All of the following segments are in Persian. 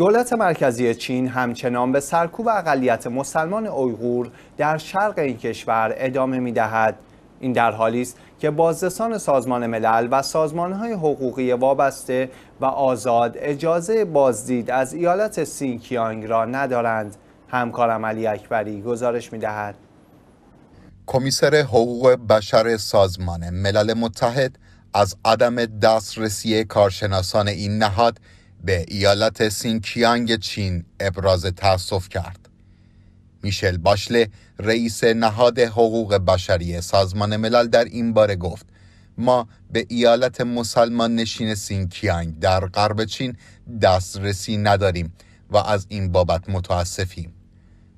دولت مرکزی چین همچنان به سرکوب اقلیت مسلمان اویغور در شرق این کشور ادامه می دهد. این در حالی است که بازرسان سازمان ملل و های حقوقی وابسته و آزاد اجازه بازدید از ایالت سینکیانگ را ندارند. همکارم علی اکبری گزارش می دهد. کمیسر حقوق بشر سازمان ملل متحد از عدم دسترسی کارشناسان این نهاد به ایالت سینکیانگ چین ابراز تأسف کرد. میشل باشله رئیس نهاد حقوق بشری سازمان ملل در این باره گفت ما به ایالت مسلمان نشین سینکیانگ در غرب چین دسترسی نداریم و از این بابت متاسفیم.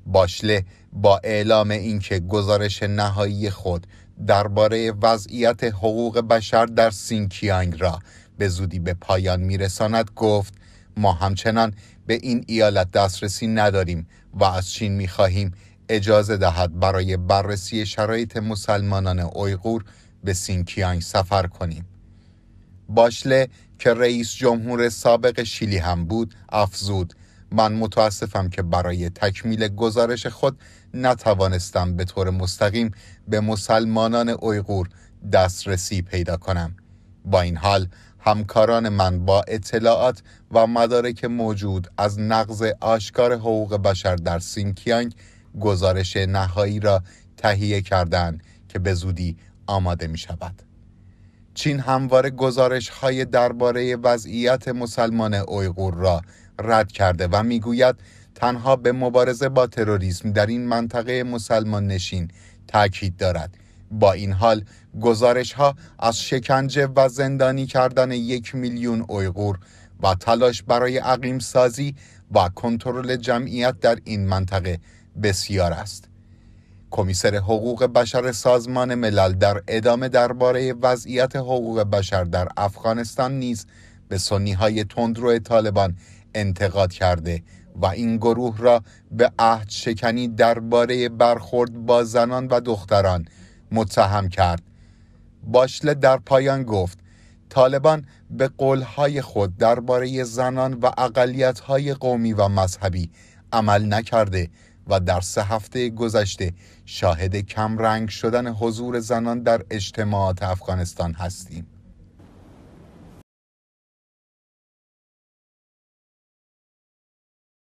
باشله با اعلام اینکه گزارش نهایی خود درباره وضعیت حقوق بشر در سینکیانگ را به زودی به پایان میرساند گفت ما همچنان به این ایالت دسترسی نداریم و از چین میخواهیم اجازه دهد برای بررسی شرایط مسلمانان اویغور به سینکیانگ سفر کنیم باشله که رئیس جمهور سابق شیلی هم بود افزود من متاسفم که برای تکمیل گزارش خود نتوانستم به طور مستقیم به مسلمانان اویغور دسترسی پیدا کنم با این حال همکاران من با اطلاعات و مدارک موجود از نقض آشکار حقوق بشر در سینکیانگ گزارش نهایی را تهیه کردند که به زودی آماده می شود. چین همواره گزارش های درباره وضعیت مسلمان اویغور را رد کرده و میگوید تنها به مبارزه با تروریسم در این منطقه مسلمان نشین تاکید دارد با این حال گزارش ها از شکنجه و زندانی کردن یک میلیون اویغور و تلاش برای عقیم سازی و کنترل جمعیت در این منطقه بسیار است. کمیسر حقوق بشر سازمان ملل در ادامه درباره وضعیت حقوق بشر در افغانستان نیز به سنی های تندرو طالبان انتقاد کرده و این گروه را به عهد شکنی درباره برخورد با زنان و دختران متهم کرد باشله در پایان گفت طالبان به قولهای خود درباره زنان و اقلیتهای قومی و مذهبی عمل نکرده و در سه هفته گذشته شاهد کمرنگ شدن حضور زنان در اجتماعات افغانستان هستیم